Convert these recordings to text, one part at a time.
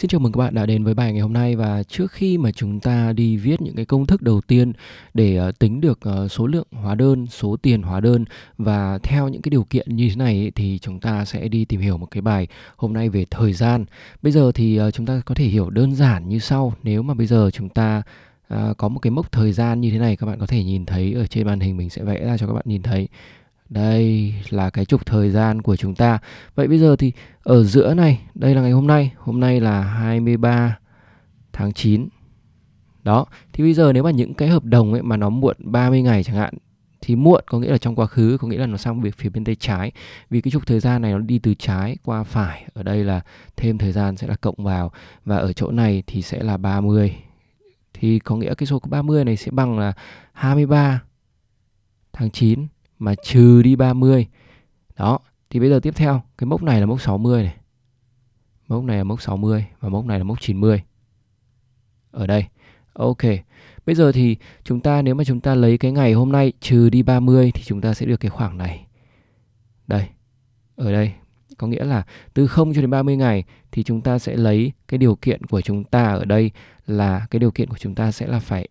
Xin chào mừng các bạn đã đến với bài ngày hôm nay và trước khi mà chúng ta đi viết những cái công thức đầu tiên để ờ, tính được ờ, số lượng hóa đơn, số tiền hóa đơn và theo những cái điều kiện như thế này thì chúng ta sẽ đi tìm hiểu một cái bài hôm nay về thời gian. Bây giờ thì ờ, chúng ta có thể hiểu đơn giản như sau. Nếu mà bây giờ chúng ta có một cái mốc thời gian như thế này các bạn có thể nhìn thấy ở trên màn hình mình sẽ vẽ ra cho các bạn nhìn thấy đây là cái trục thời gian của chúng ta. Vậy bây giờ thì ở giữa này, đây là ngày hôm nay. Hôm nay là 23 tháng 9. Đó, thì bây giờ nếu mà những cái hợp đồng ấy mà nó muộn 30 ngày chẳng hạn thì muộn có nghĩa là trong quá khứ có nghĩa là nó sang về phía bên tay trái vì cái trục thời gian này nó đi từ trái qua phải ở đây là thêm thời gian sẽ là cộng vào và ở chỗ này thì sẽ là 30 thì có nghĩa cái số 30 này sẽ bằng là 23 tháng 9 mà trừ đi 30. Đó, thì bây giờ tiếp theo, cái mốc này là mốc 60 này. Mốc này là mốc 60 và mốc này là mốc 90. Ở đây. Ok. Bây giờ thì chúng ta nếu mà chúng ta lấy cái ngày hôm nay trừ đi 30 thì chúng ta sẽ được cái khoảng này. Đây. Ở đây có nghĩa là từ 0 cho đến 30 ngày thì chúng ta sẽ lấy cái điều kiện của chúng ta ở đây là cái điều kiện của chúng ta sẽ là phải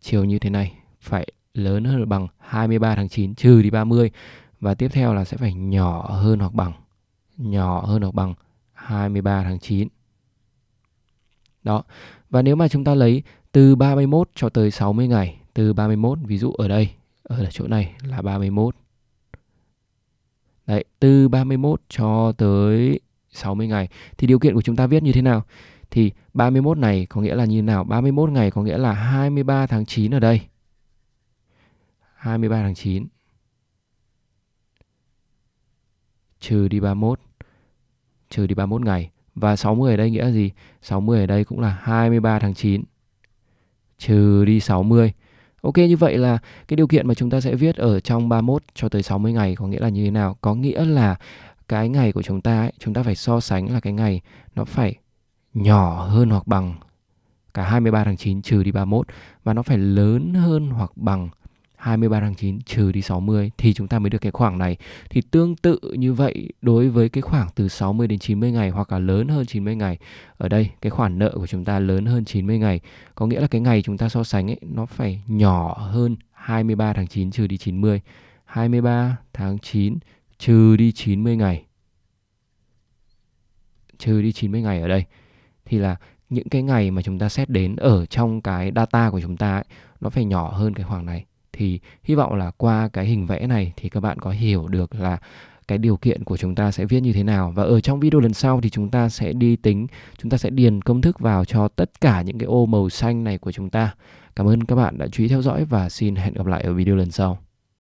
chiều như thế này, phải lớn hơn hoặc bằng 23 tháng 9 trừ đi 30 và tiếp theo là sẽ phải nhỏ hơn hoặc bằng nhỏ hơn hoặc bằng 23 tháng 9. Đó. Và nếu mà chúng ta lấy từ 31 cho tới 60 ngày, từ 31 ví dụ ở đây, ở chỗ này là 31. Đấy, từ 31 cho tới 60 ngày thì điều kiện của chúng ta viết như thế nào? Thì 31 này có nghĩa là như nào? 31 ngày có nghĩa là 23 tháng 9 ở đây 23 tháng 9 trừ đi 31 trừ đi 31 ngày và 60 ở đây nghĩa là gì? 60 ở đây cũng là 23 tháng 9 trừ đi 60. Ok như vậy là cái điều kiện mà chúng ta sẽ viết ở trong 31 cho tới 60 ngày có nghĩa là như thế nào? Có nghĩa là cái ngày của chúng ta ấy, chúng ta phải so sánh là cái ngày nó phải nhỏ hơn hoặc bằng cả 23 tháng 9 trừ đi 31 và nó phải lớn hơn hoặc bằng 23 tháng 9 trừ đi 60 thì chúng ta mới được cái khoảng này. Thì tương tự như vậy đối với cái khoảng từ 60 đến 90 ngày hoặc là lớn hơn 90 ngày. Ở đây cái khoản nợ của chúng ta lớn hơn 90 ngày, có nghĩa là cái ngày chúng ta so sánh ấy nó phải nhỏ hơn 23 tháng 9 trừ đi 90. 23 tháng 9 trừ đi 90 ngày. Trừ đi 90 ngày ở đây thì là những cái ngày mà chúng ta xét đến ở trong cái data của chúng ta ấy, nó phải nhỏ hơn cái khoảng này thì hy vọng là qua cái hình vẽ này thì các bạn có hiểu được là cái điều kiện của chúng ta sẽ viết như thế nào và ở trong video lần sau thì chúng ta sẽ đi tính chúng ta sẽ điền công thức vào cho tất cả những cái ô màu xanh này của chúng ta cảm ơn các bạn đã chú ý theo dõi và xin hẹn gặp lại ở video lần sau